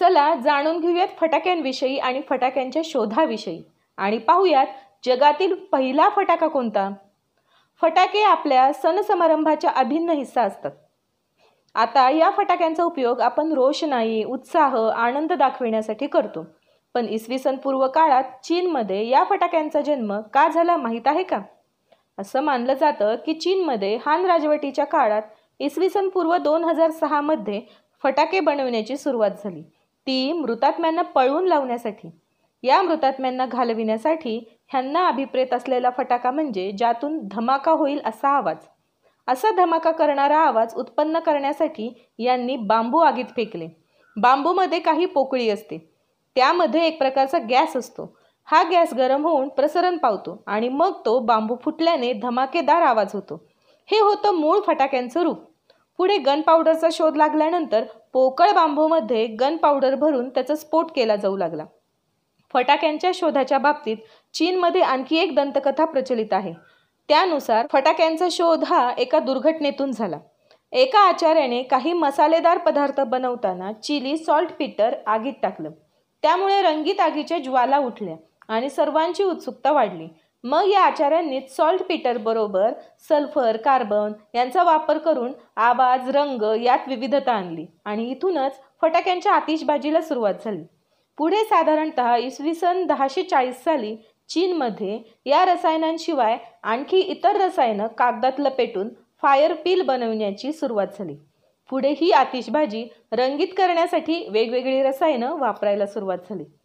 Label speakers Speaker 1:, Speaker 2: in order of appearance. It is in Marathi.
Speaker 1: चला जाणून घेऊयात फटाक्यांविषयी आणि फटाक्यांच्या शोधाविषयी आणि पाहूयात जगातील पहिला फटाका कोणता फटाके आपल्या सण समारंभाच्या अभिन्न हिस्सा असतात आता या फटाक्यांचा उपयोग आपण रोषणाई उत्साह आनंद दाखविण्यासाठी करतो पण इसवी सन पूर्व काळात चीनमध्ये या फटाक्यांचा जन्म का झाला माहीत आहे का असं मानलं जातं की चीनमध्ये हान राजवटीच्या काळात इसवी सन पूर्व दोन हजार सहामध्ये फटाके बनवण्याची सुरुवात झाली ती मृतात्म्यांना पळवून लावण्यासाठी या मृतात्म्यांना घालविण्यासाठी ह्यांना अभिप्रेत असलेला फटाका म्हणजे ज्यातून धमाका होईल असा आवाज असा धमाका करणारा आवाज उत्पन्न करण्यासाठी यांनी बांबू आगीत फेकले बांबूमध्ये काही पोकळी असते त्यामध्ये एक प्रकारचा गॅस असतो हा गॅस गरम होऊन प्रसरण पावतो आणि मग तो बांबू फुटल्याने धमाकेदार आवाज होतो हे होतं मूळ फटाक्यांचं रूप पुढे गन पावडरचा शोध लागल्यानंतर पोकळ बांबूमध्ये गन पावडर भरून त्याचा स्फोट केला जाऊ लागला फटाक्यांच्या शोधाच्या बाबतीत चीनमध्ये आणखी एक दंतकथा प्रचलित आहे त्यानुसार फटाक्यांचा शोध हा एका दुर्घटनेतून झाला एका आचार्याने काही मसालेदार पदार्थ बनवताना चिली सॉल्ट पिटर आगीत टाकलं त्यामुळे रंगीत आगीच्या ज्वाला उठल्या आणि सर्वांची उत्सुकता वाढली मग या आचार्यांनी सॉल्ट पीटर बरोबर सल्फर कार्बन यांचा वापर करून आवाज रंग यात विविधता आणली आणि इथूनच फटाक्यांच्या आतिषबाजीला सुरुवात झाली पुढे साधारणत इसवी सन दहाशे चाळीस साली चीनमध्ये या रसायनांशिवाय आणखी इतर रसायनं कागदात लपेटून फायर पील बनवण्याची सुरुवात झाली पुढे ही आतिषबाजी रंगीत करण्यासाठी वेगवेगळी रसायनं वापरायला सुरुवात झाली